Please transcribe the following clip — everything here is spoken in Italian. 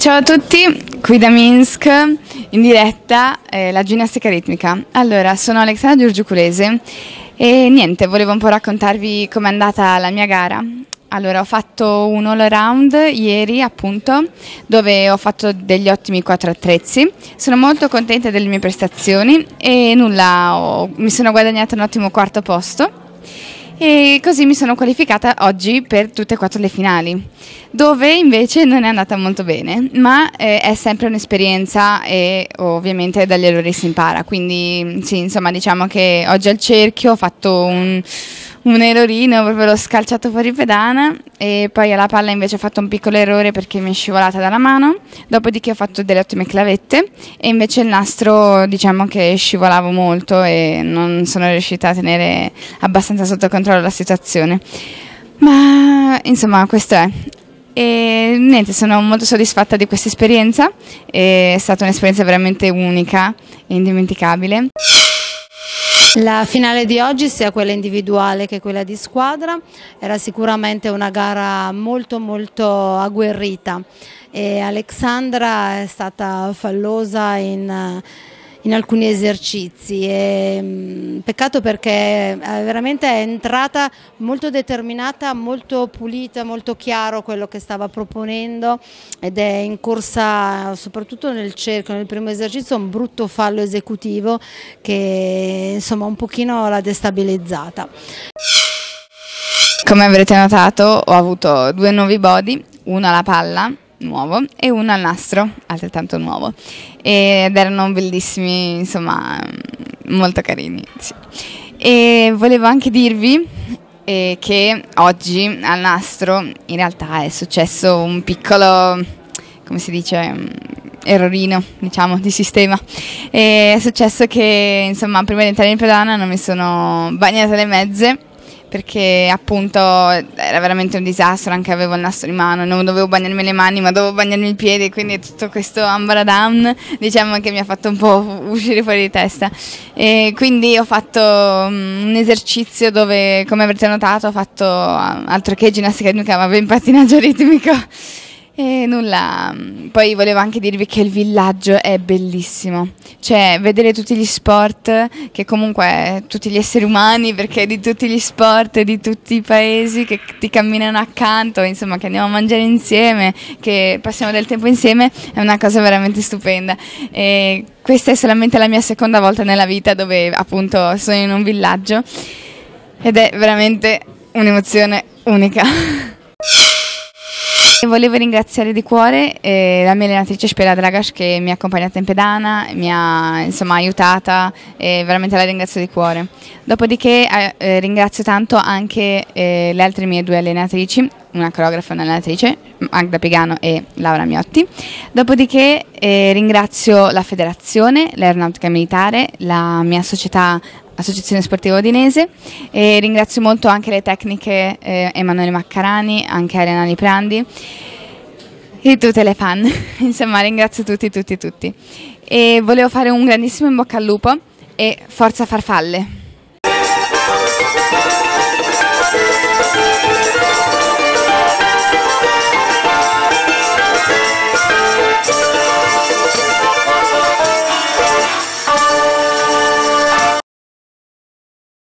Ciao a tutti, qui da Minsk, in diretta, eh, la ginnastica ritmica. Allora, sono Alexandra Giurgiuculese e niente, volevo un po' raccontarvi com'è andata la mia gara. Allora, ho fatto un all around ieri, appunto, dove ho fatto degli ottimi quattro attrezzi. Sono molto contenta delle mie prestazioni e nulla, ho, mi sono guadagnata un ottimo quarto posto. E così mi sono qualificata oggi per tutte e quattro le finali, dove invece non è andata molto bene, ma eh, è sempre un'esperienza e ovviamente dagli errori si impara. Quindi sì, insomma diciamo che oggi al cerchio ho fatto un un errorino, proprio l'ho scalciato fuori pedana e poi alla palla invece ho fatto un piccolo errore perché mi è scivolata dalla mano, dopodiché ho fatto delle ottime clavette e invece il nastro diciamo che scivolavo molto e non sono riuscita a tenere abbastanza sotto controllo la situazione. Ma insomma questo è. E niente, sono molto soddisfatta di questa esperienza, è stata un'esperienza veramente unica e indimenticabile. La finale di oggi, sia quella individuale che quella di squadra, era sicuramente una gara molto molto agguerrita e Alexandra è stata fallosa in in alcuni esercizi. E, mm, peccato perché eh, veramente è entrata molto determinata, molto pulita, molto chiaro quello che stava proponendo ed è in corsa soprattutto nel cerchio, nel primo esercizio, un brutto fallo esecutivo che insomma un pochino l'ha destabilizzata. Come avrete notato ho avuto due nuovi body, uno alla palla nuovo e uno al nastro altrettanto nuovo ed erano bellissimi insomma mm, molto carini sì. e volevo anche dirvi eh, che oggi al nastro in realtà è successo un piccolo come si dice mm, errorino diciamo di sistema e eh, è successo che insomma prima di entrare in pedana non mi sono bagnata le mezze perché appunto era veramente un disastro, anche avevo il nastro in mano, non dovevo bagnarmi le mani ma dovevo bagnarmi i piedi, quindi tutto questo ambradown diciamo che mi ha fatto un po' uscire fuori di testa. E quindi ho fatto mm, un esercizio dove, come avrete notato, ho fatto ah, altro che ginnastica ritmica ma ben patinaggio ritmico e nulla, mm, poi volevo anche dirvi che il villaggio è bellissimo, cioè vedere tutti gli sport, che comunque tutti gli esseri umani, perché di tutti gli sport, di tutti i paesi che ti camminano accanto, insomma che andiamo a mangiare insieme, che passiamo del tempo insieme, è una cosa veramente stupenda. E questa è solamente la mia seconda volta nella vita dove appunto sono in un villaggio ed è veramente un'emozione unica. volevo ringraziare di cuore eh, la mia allenatrice Spera Dragas che mi ha accompagnata in pedana, mi ha insomma, aiutata e veramente la ringrazio di cuore. Dopodiché eh, eh, ringrazio tanto anche eh, le altre mie due allenatrici, una coreografa e un'allenatrice, Magda Pigano e Laura Miotti. Dopodiché eh, ringrazio la federazione, l'aeronautica militare, la mia società Associazione Sportiva Odinese e ringrazio molto anche le tecniche eh, Emanuele Maccarani, anche Ariana Liprandi e tutte le fan, insomma ringrazio tutti, tutti, tutti. E volevo fare un grandissimo in bocca al lupo e forza farfalle!